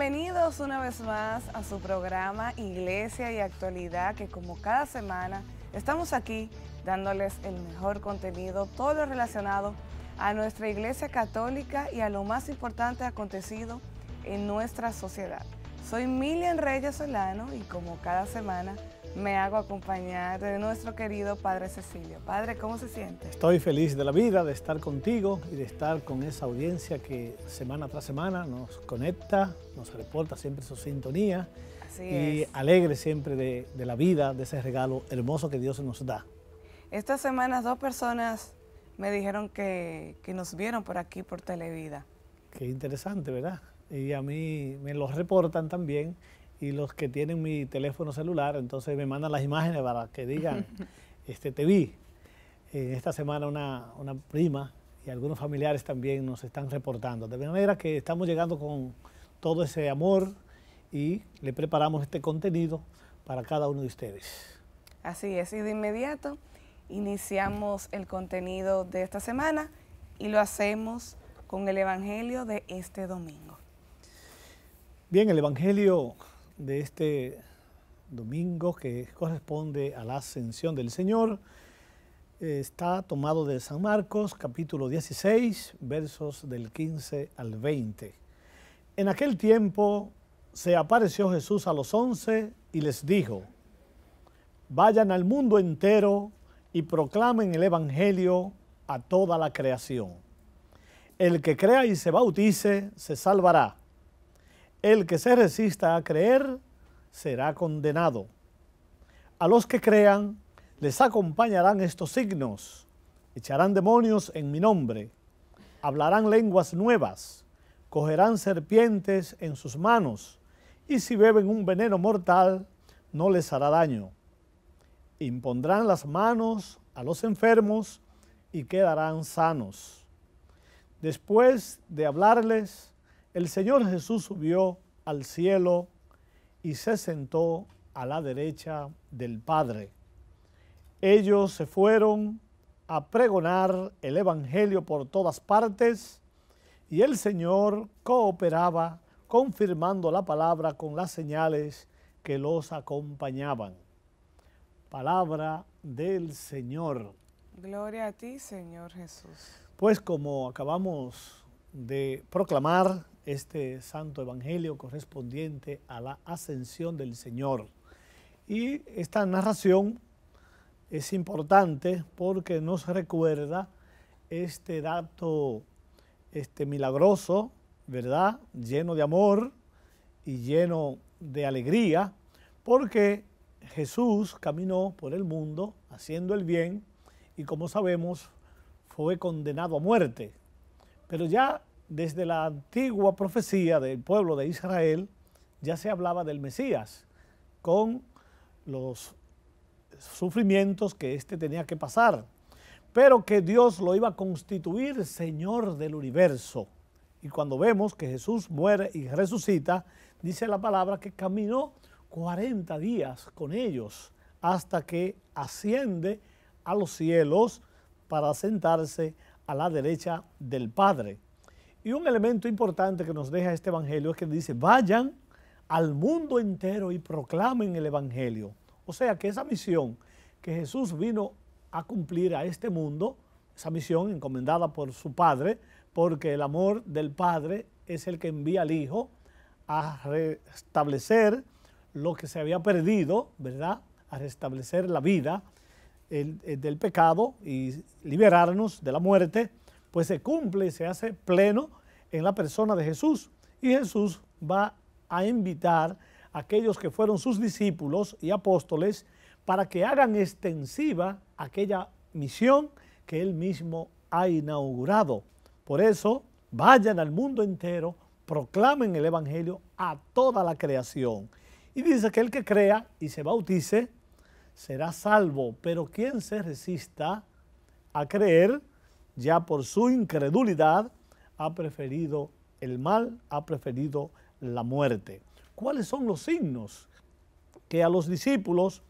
Bienvenidos una vez más a su programa Iglesia y Actualidad, que como cada semana estamos aquí dándoles el mejor contenido, todo lo relacionado a nuestra Iglesia Católica y a lo más importante acontecido en nuestra sociedad. Soy Milian Reyes Solano y como cada semana me hago acompañar de nuestro querido Padre Cecilio. Padre, ¿cómo se siente? Estoy feliz de la vida, de estar contigo y de estar con esa audiencia que semana tras semana nos conecta, nos reporta siempre su sintonía y alegre siempre de, la vida, de ese regalo hermoso que Dios nos da. Estas semanas dos personas me dijeron que, nos vieron por aquí, por Televida. Qué interesante, ¿verdad? Y a mí me los reportan también y los que tienen mi teléfono celular, entonces me mandan las imágenes para que digan, este, te vi. En eh, esta semana una, una prima y algunos familiares también nos están reportando. De manera que estamos llegando con todo ese amor y le preparamos este contenido para cada uno de ustedes. Así es, y de inmediato iniciamos el contenido de esta semana y lo hacemos con el Evangelio de este domingo. Bien, el Evangelio de este domingo que corresponde a la ascensión del Señor eh, está tomado de San Marcos capítulo 16 versos del 15 al 20. En aquel tiempo se apareció Jesús a los once y les dijo, vayan al mundo entero y proclamen el Evangelio a toda la creación. El que crea y se bautice se salvará el que se resista a creer será condenado. A los que crean les acompañarán estos signos. Echarán demonios en mi nombre. Hablarán lenguas nuevas. Cogerán serpientes en sus manos. Y si beben un veneno mortal, no les hará daño. Impondrán las manos a los enfermos y quedarán sanos. Después de hablarles, el Señor Jesús subió al cielo y se sentó a la derecha del Padre. Ellos se fueron a pregonar el Evangelio por todas partes y el Señor cooperaba confirmando la palabra con las señales que los acompañaban. Palabra del Señor. Gloria a ti, Señor Jesús. Pues como acabamos de proclamar, este santo evangelio correspondiente a la ascensión del Señor. Y esta narración es importante porque nos recuerda este dato este milagroso, ¿verdad? Lleno de amor y lleno de alegría, porque Jesús caminó por el mundo haciendo el bien y como sabemos fue condenado a muerte. Pero ya desde la antigua profecía del pueblo de Israel ya se hablaba del Mesías, con los sufrimientos que éste tenía que pasar, pero que Dios lo iba a constituir Señor del universo. Y cuando vemos que Jesús muere y resucita, dice la palabra que caminó 40 días con ellos hasta que asciende a los cielos para sentarse a la derecha del Padre. Y un elemento importante que nos deja este Evangelio es que dice, vayan al mundo entero y proclamen el Evangelio. O sea que esa misión que Jesús vino a cumplir a este mundo, esa misión encomendada por su Padre, porque el amor del Padre es el que envía al Hijo a restablecer lo que se había perdido, ¿verdad? A restablecer la vida del pecado y liberarnos de la muerte pues se cumple se hace pleno en la persona de Jesús. Y Jesús va a invitar a aquellos que fueron sus discípulos y apóstoles para que hagan extensiva aquella misión que él mismo ha inaugurado. Por eso, vayan al mundo entero, proclamen el Evangelio a toda la creación. Y dice que el que crea y se bautice será salvo, pero quien se resista a creer ya por su incredulidad ha preferido el mal, ha preferido la muerte. ¿Cuáles son los signos que a los discípulos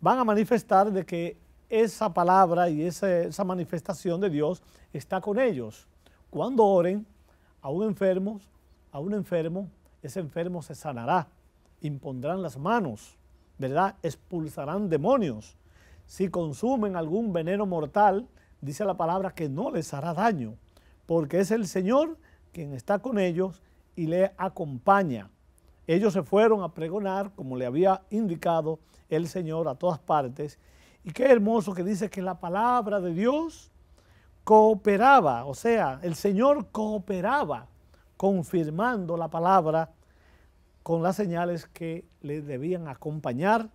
van a manifestar de que esa palabra y esa, manifestación de Dios está con ellos? Cuando oren a un enfermo, a un enfermo, ese enfermo se sanará, impondrán las manos, ¿verdad? Expulsarán demonios. Si consumen algún veneno mortal, dice la palabra que no les hará daño, porque es el Señor quien está con ellos y le acompaña. Ellos se fueron a pregonar, como le había indicado el Señor, a todas partes. Y qué hermoso que dice que la palabra de Dios cooperaba, o sea, el Señor cooperaba confirmando la palabra con las señales que le debían acompañar,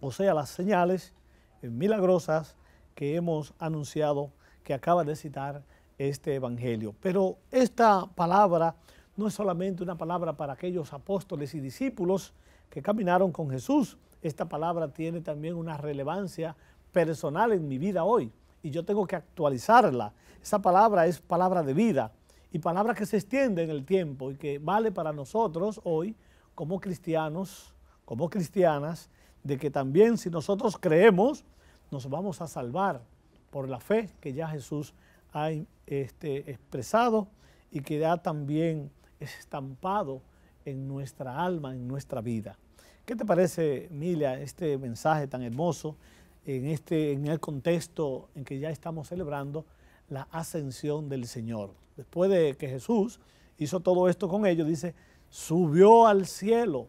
o sea, las señales milagrosas que hemos anunciado, que acaba de citar este Evangelio. Pero esta palabra no es solamente una palabra para aquellos apóstoles y discípulos que caminaron con Jesús. Esta palabra tiene también una relevancia personal en mi vida hoy y yo tengo que actualizarla. Esa palabra es palabra de vida y palabra que se extiende en el tiempo y que vale para nosotros hoy como cristianos, como cristianas, de que también si nosotros creemos nos vamos a salvar por la fe que ya Jesús ha este, expresado y que ha también estampado en nuestra alma, en nuestra vida. ¿Qué te parece, Emilia, este mensaje tan hermoso en, este, en el contexto en que ya estamos celebrando la ascensión del Señor? Después de que Jesús hizo todo esto con ellos, dice, subió al cielo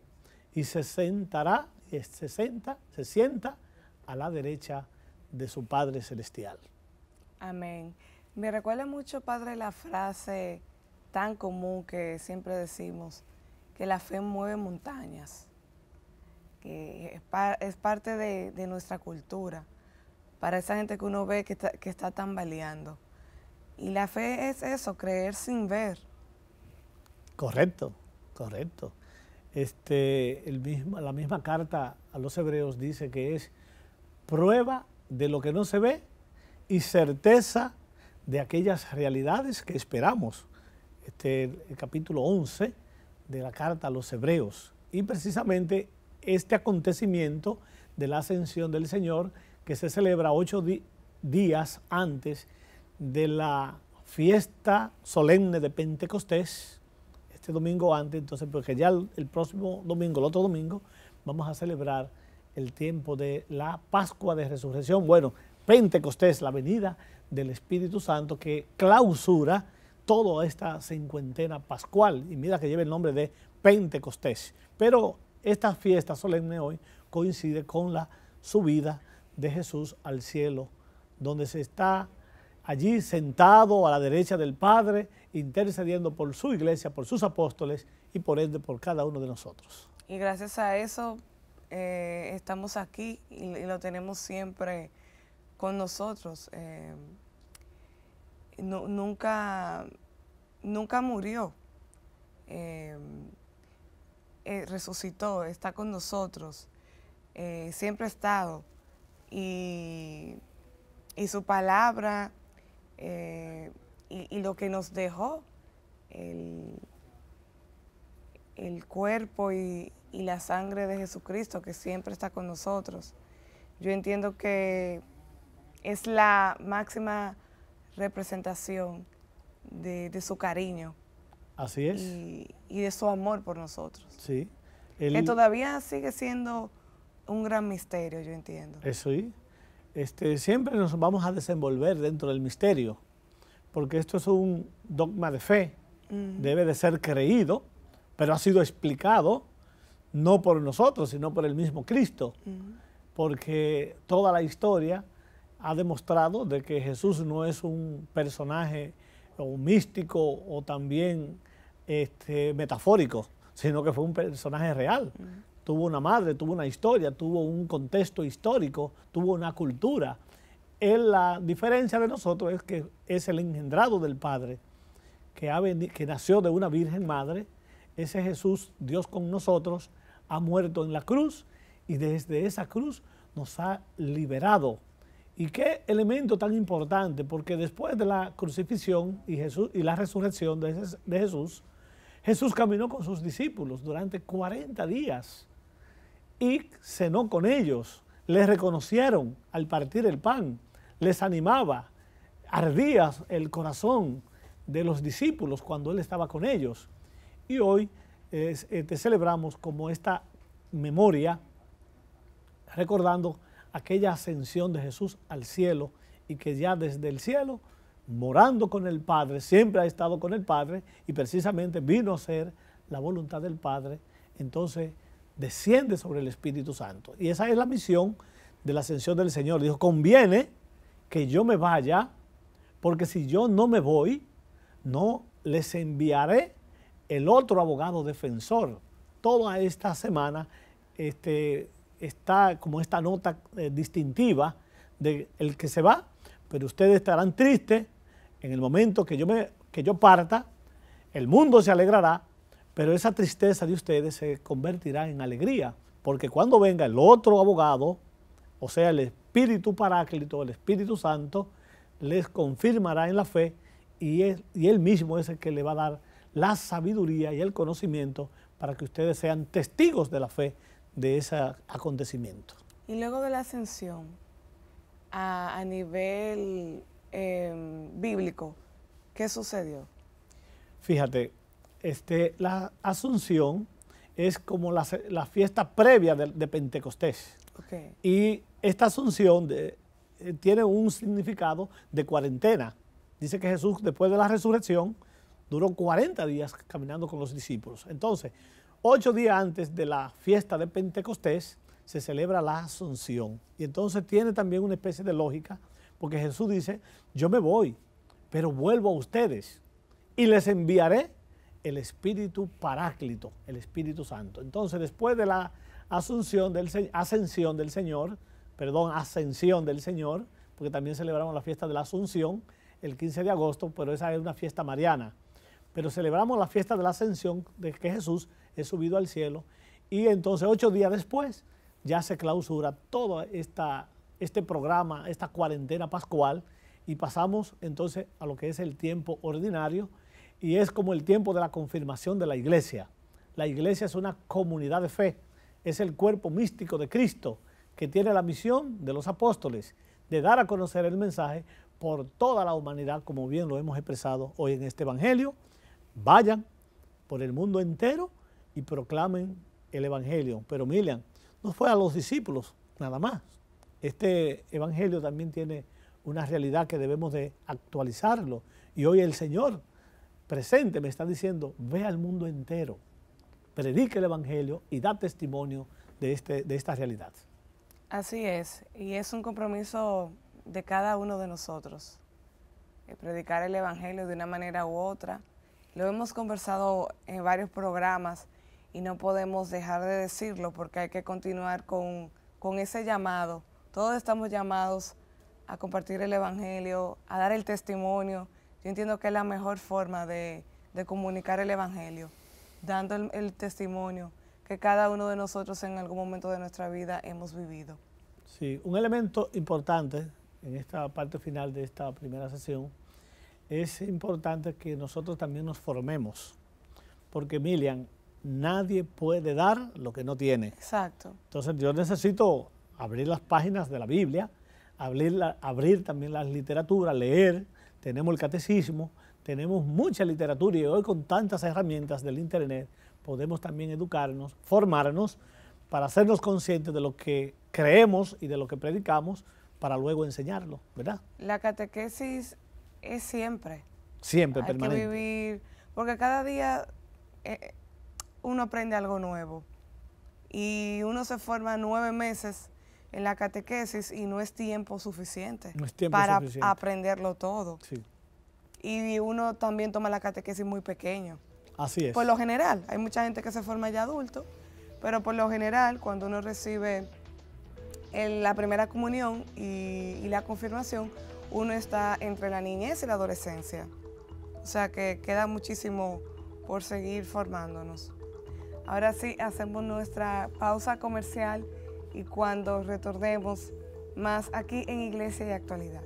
y se sentará, se sienta, se sienta a la derecha de su Padre Celestial. Amén. Me recuerda mucho, Padre, la frase tan común que siempre decimos, que la fe mueve montañas, que es, parte de, nuestra cultura, para esa gente que uno ve que está, que tambaleando. Y la fe es eso, creer sin ver. Correcto, correcto. Este, la misma carta a los hebreos dice que es prueba de lo que no se ve y certeza de aquellas realidades que esperamos. Este el capítulo 11 de la carta a los hebreos y precisamente este acontecimiento de la ascensión del Señor que se celebra ocho días antes de la fiesta solemne de Pentecostés, este domingo antes, entonces porque ya el próximo domingo, el otro domingo, vamos a celebrar el tiempo de la Pascua de Resurrección, bueno, Pentecostés, la venida del Espíritu Santo que clausura toda esta cincuentena pascual. Y mira que lleva el nombre de Pentecostés. Pero esta fiesta solemne hoy coincide con la subida de Jesús al cielo, donde se está allí sentado a la derecha del Padre, intercediendo por su iglesia, por sus apóstoles y por ende por cada uno de nosotros. Y gracias a eso eh, estamos aquí y, lo tenemos siempre con nosotros. Eh, nunca, nunca murió. Eh, resucitó, está con nosotros. siempre ha estado. Y, su palabra y, y, lo que nos dejó, el, el cuerpo y, la sangre de Jesucristo que siempre está con nosotros. Yo entiendo que es la máxima representación de, su cariño. Así es. Y, de su amor por nosotros. Sí. que todavía sigue siendo un gran misterio, yo entiendo. Eso eh, sí. Este, siempre nos vamos a desenvolver dentro del misterio, porque esto es un dogma de fe, debe de ser creído pero ha sido explicado no por nosotros, sino por el mismo Cristo, mm. porque toda la historia ha demostrado de que Jesús no es un personaje místico o también este, metafórico, sino que fue un personaje real. Mm. Tuvo una madre, tuvo una historia, tuvo un contexto histórico, tuvo una cultura. la diferencia de nosotros es que es el engendrado del Padre, que, ha que nació de una virgen madre, ese Jesús, Dios con nosotros, ha muerto en la cruz y desde esa cruz nos ha liberado. Y qué elemento tan importante, porque después de la crucifixión y, Jesús, y la resurrección de, de Jesús, Jesús caminó con sus discípulos durante 40 días y cenó con ellos. Les reconocieron al partir el pan, les animaba, ardía el corazón de los discípulos cuando él estaba con ellos. Y hoy eh, te celebramos como esta memoria, recordando aquella ascensión de Jesús al cielo y que ya desde el cielo, morando con el Padre, siempre ha estado con el Padre y precisamente vino a ser la voluntad del Padre, entonces desciende sobre el Espíritu Santo. Y esa es la misión de la ascensión del Señor. Dijo, conviene que yo me vaya, porque si yo no me voy, no les enviaré el otro abogado defensor. Toda esta semana este, está como esta nota eh, distintiva del el que se va, pero ustedes estarán tristes en el momento que yo, me, que yo parta, el mundo se alegrará, pero esa tristeza de ustedes se convertirá en alegría, porque cuando venga el otro abogado, o sea, el Espíritu Paráclito, el Espíritu Santo, les confirmará en la fe y, y él mismo es el que le va a dar la sabiduría y el conocimiento para que ustedes sean testigos de la fe de ese acontecimiento. Y luego de la ascensión, a, nivel em, bíblico, ¿qué sucedió? Fíjate, este, la asunción es como la, fiesta previa de, Pentecostés. Y esta asunción eh, tiene un significado de cuarentena. Dice que Jesús, después de la resurrección, duró 40 días caminando con los discípulos. Entonces, ocho días antes de la fiesta de Pentecostés se celebra la Asunción. Y entonces tiene también una especie de lógica, porque Jesús dice, yo me voy, pero vuelvo a ustedes y les enviaré el Espíritu Paráclito, el Espíritu Santo. Entonces, después de la asunción del, ascensión del Señor, perdón, ascensión del Señor, porque también celebramos la fiesta de la Asunción el 15 de agosto, pero esa es una fiesta mariana pero celebramos la fiesta de la ascensión de que Jesús es subido al cielo y entonces ocho días después ya se clausura todo este programa, esta cuarentena pascual y pasamos entonces a lo que es el tiempo ordinario y es como el tiempo de la confirmación de la iglesia. La iglesia es una comunidad de fe, es el cuerpo místico de Cristo que tiene la misión de los apóstoles de dar a conocer el mensaje por toda la humanidad, como bien lo hemos expresado hoy en este Evangelio vayan por el mundo entero y proclamen el Evangelio. Pero Milian, no fue a los discípulos nada más. Este Evangelio también tiene una realidad que debemos de actualizarlo. Y hoy el Señor presente me está diciendo, ve al mundo entero, predique el Evangelio y da testimonio de, este, de esta realidad. Así es, y es un compromiso de cada uno de nosotros, eh, predicar el Evangelio de una manera u otra lo hemos conversado en varios programas y no podemos dejar de decirlo porque hay que continuar con, ese llamado. Todos estamos llamados a compartir el Evangelio, a dar el testimonio. Yo entiendo que es la mejor forma de, comunicar el Evangelio, dando el, el, testimonio que cada uno de nosotros en algún momento de nuestra vida hemos vivido. Sí, un elemento importante en esta parte final de esta primera sesión es importante que nosotros también nos formemos, porque Milian, nadie puede dar lo que no tiene. Exacto. Entonces yo necesito abrir las páginas de la Biblia, abrir, abrir también las literatura, leer, tenemos el catecismo, tenemos mucha literatura y hoy con tantas herramientas del Internet podemos también educarnos, formarnos para hacernos conscientes de lo que creemos y de lo que predicamos para luego enseñarlo, ¿verdad? La catequesis es siempre. Siempre, Hay que vivir, porque cada día eh, uno aprende algo nuevo y uno se forma nueve meses en la catequesis y no es tiempo suficiente para aprenderlo todo. Y uno también toma la catequesis muy pequeño. Así es. Por lo general, hay mucha gente que se forma ya adulto, pero por lo general, cuando uno recibe la primera comunión y la confirmación, uno está entre la niñez y la adolescencia. O sea que queda muchísimo por seguir formándonos. Ahora sí, hacemos nuestra pausa comercial y cuando retornemos más aquí en Iglesia y Actualidad.